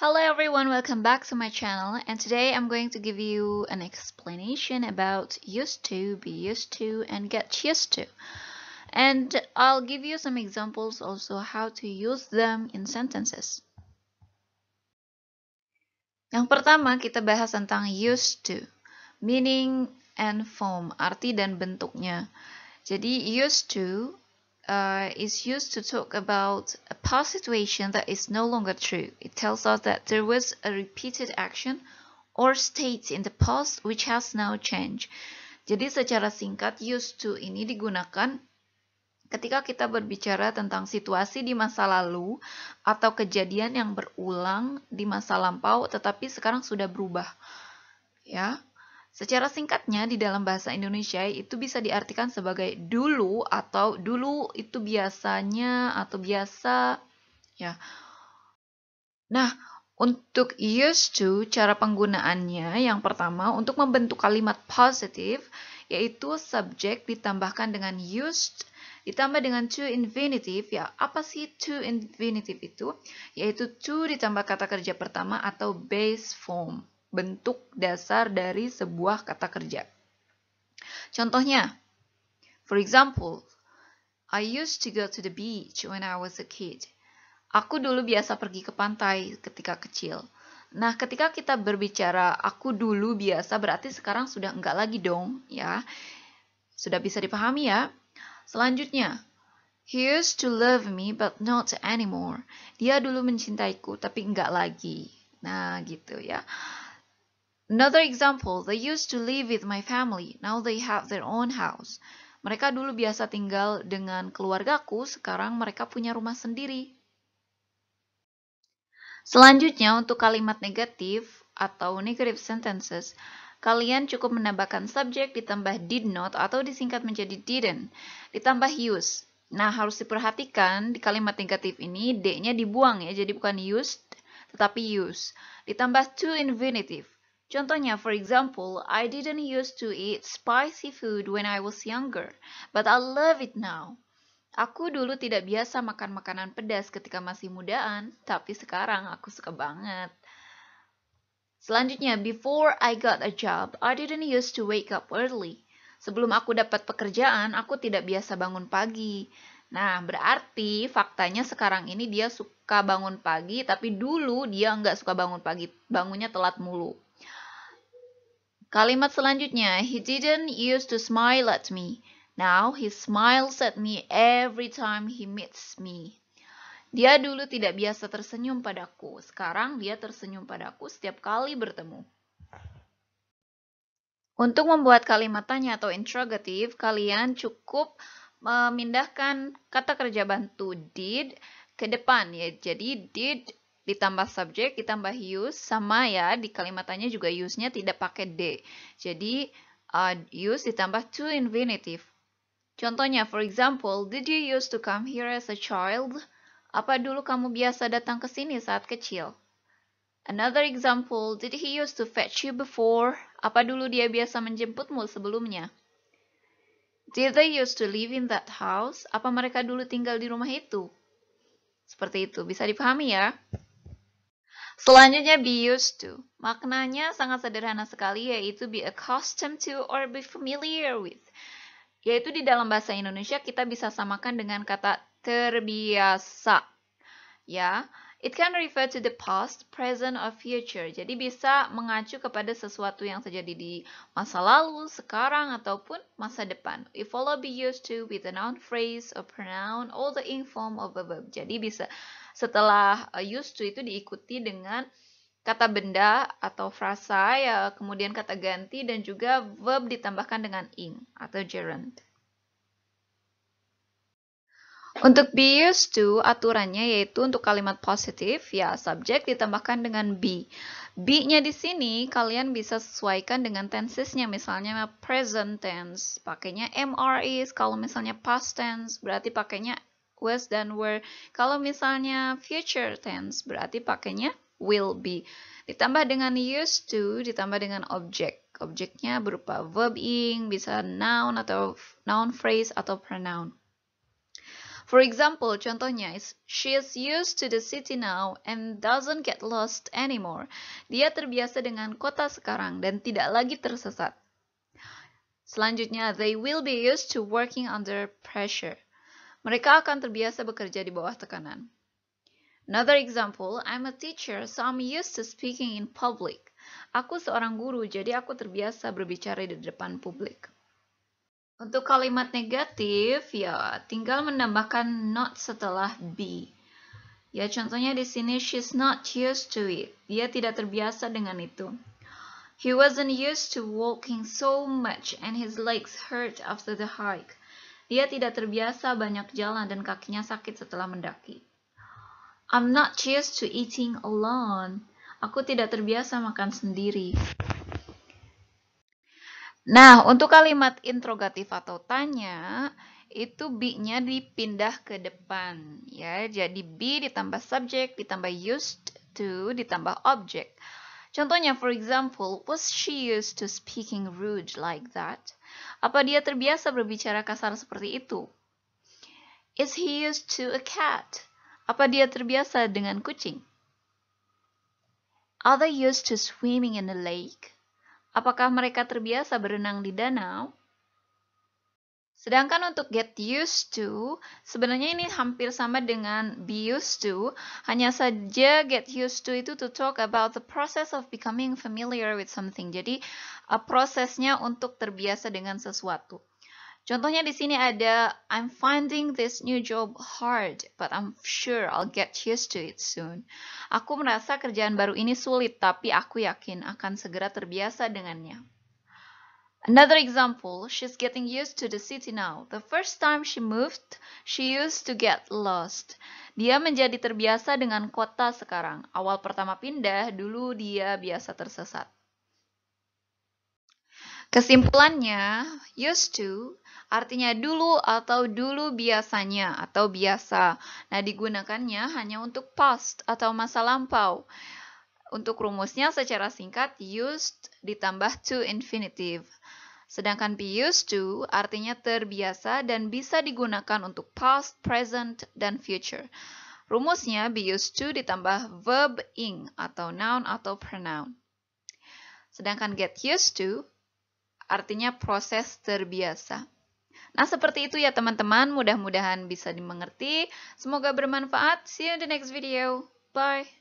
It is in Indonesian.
Hello everyone, welcome back to my channel and today I'm going to give you an explanation about used to, be used to and get used to. And I'll give you some examples also how to use them in sentences. Yang pertama kita bahas tentang used to, meaning and form, arti dan bentuknya. Jadi used to uh, is used to talk about a past situation that is no longer true. It tells us that there was a repeated action or state in the past which has now changed. Jadi secara singkat used to ini digunakan ketika kita berbicara tentang situasi di masa lalu atau kejadian yang berulang di masa lampau tetapi sekarang sudah berubah. Ya. Secara singkatnya, di dalam bahasa Indonesia itu bisa diartikan sebagai dulu atau dulu itu biasanya atau biasa ya. Nah, untuk used to, cara penggunaannya yang pertama untuk membentuk kalimat positif yaitu subjek ditambahkan dengan used ditambah dengan to infinitive ya apa sih to infinitive itu yaitu to ditambah kata kerja pertama atau base form bentuk dasar dari sebuah kata kerja. Contohnya, for example, I used to go to the beach when I was a kid. Aku dulu biasa pergi ke pantai ketika kecil. Nah, ketika kita berbicara aku dulu biasa berarti sekarang sudah enggak lagi dong, ya. Sudah bisa dipahami ya? Selanjutnya, he used to love me but not anymore. Dia dulu mencintaiku tapi enggak lagi. Nah, gitu ya. Another example, they used to live with my family. Now they have their own house. Mereka dulu biasa tinggal dengan keluargaku, sekarang mereka punya rumah sendiri. Selanjutnya, untuk kalimat negatif atau negative sentences, kalian cukup menambahkan subjek ditambah did not atau disingkat menjadi didn't, ditambah use. Nah, harus diperhatikan di kalimat negatif ini D-nya dibuang ya, jadi bukan used, tetapi use. Ditambah to infinitive. Contohnya, for example, I didn't used to eat spicy food when I was younger, but I love it now. Aku dulu tidak biasa makan makanan pedas ketika masih mudaan, tapi sekarang aku suka banget. Selanjutnya, before I got a job, I didn't used to wake up early. Sebelum aku dapat pekerjaan, aku tidak biasa bangun pagi. Nah, berarti faktanya sekarang ini dia suka bangun pagi, tapi dulu dia nggak suka bangun pagi, bangunnya telat mulu. Kalimat selanjutnya, he didn't used to smile at me. Now he smiles at me every time he meets me. Dia dulu tidak biasa tersenyum padaku. Sekarang dia tersenyum padaku setiap kali bertemu. Untuk membuat kalimat tanya atau interrogative, kalian cukup memindahkan kata kerja bantu did ke depan ya. Jadi did ditambah subjek, ditambah use, sama ya di kalimatannya juga use-nya tidak pakai D. Jadi, uh, use ditambah to infinitive. Contohnya, for example, did you used to come here as a child? Apa dulu kamu biasa datang ke sini saat kecil? Another example, did he used to fetch you before? Apa dulu dia biasa menjemputmu sebelumnya? Did they used to live in that house? Apa mereka dulu tinggal di rumah itu? Seperti itu, bisa dipahami ya? Selanjutnya be used to. Maknanya sangat sederhana sekali yaitu be accustomed to or be familiar with. Yaitu di dalam bahasa Indonesia kita bisa samakan dengan kata terbiasa. Ya, it can refer to the past, present or future. Jadi bisa mengacu kepada sesuatu yang terjadi di masa lalu, sekarang ataupun masa depan. It follow be used to with a noun phrase or pronoun or the inform of a verb. Jadi bisa setelah eh, used to itu diikuti dengan kata benda atau frasa, ya, kemudian kata ganti, dan juga verb ditambahkan dengan ing atau gerund. Untuk be used to, aturannya yaitu untuk kalimat positif, ya, subjek ditambahkan dengan be. Be-nya di sini kalian bisa sesuaikan dengan tensesnya, misalnya present tense, pakainya MRE kalau misalnya past tense, berarti pakainya was dan were. Kalau misalnya future tense berarti pakainya will be. Ditambah dengan used to, ditambah dengan object. Objeknya berupa verb ing, bisa noun atau noun phrase atau pronoun. For example, contohnya is she is used to the city now and doesn't get lost anymore. Dia terbiasa dengan kota sekarang dan tidak lagi tersesat. Selanjutnya, they will be used to working under pressure. Mereka akan terbiasa bekerja di bawah tekanan. Another example, I'm a teacher, so I'm used to speaking in public. Aku seorang guru, jadi aku terbiasa berbicara di depan publik. Untuk kalimat negatif, ya tinggal menambahkan not setelah be. Ya contohnya di sini, she's not used to it. Dia tidak terbiasa dengan itu. He wasn't used to walking so much and his legs hurt after the hike. Dia tidak terbiasa banyak jalan dan kakinya sakit setelah mendaki. I'm not used to eating alone. Aku tidak terbiasa makan sendiri. Nah, untuk kalimat interrogatif atau tanya, itu be-nya dipindah ke depan. ya. Jadi be ditambah subject, ditambah used to, ditambah object. Contohnya, for example, was she used to speaking rude like that? Apa dia terbiasa berbicara kasar seperti itu? Is he used to a cat? Apa dia terbiasa dengan kucing? Are they used to swimming in the lake? Apakah mereka terbiasa berenang di danau? Sedangkan untuk get used to, sebenarnya ini hampir sama dengan be used to, hanya saja get used to itu to talk about the process of becoming familiar with something. Jadi, uh, prosesnya untuk terbiasa dengan sesuatu. Contohnya di sini ada I'm finding this new job hard, but I'm sure I'll get used to it soon. Aku merasa kerjaan baru ini sulit, tapi aku yakin akan segera terbiasa dengannya. Another example, she's getting used to the city now. The first time she moved, she used to get lost. Dia menjadi terbiasa dengan kota sekarang. Awal pertama pindah, dulu dia biasa tersesat. Kesimpulannya, used to artinya dulu atau dulu biasanya atau biasa. Nah, digunakannya hanya untuk past atau masa lampau. Untuk rumusnya secara singkat, used ditambah to infinitive. Sedangkan be used to artinya terbiasa dan bisa digunakan untuk past, present, dan future. Rumusnya be used to ditambah verb ing atau noun atau pronoun. Sedangkan get used to artinya proses terbiasa. Nah, seperti itu ya teman-teman. Mudah-mudahan bisa dimengerti. Semoga bermanfaat. See you in the next video. Bye.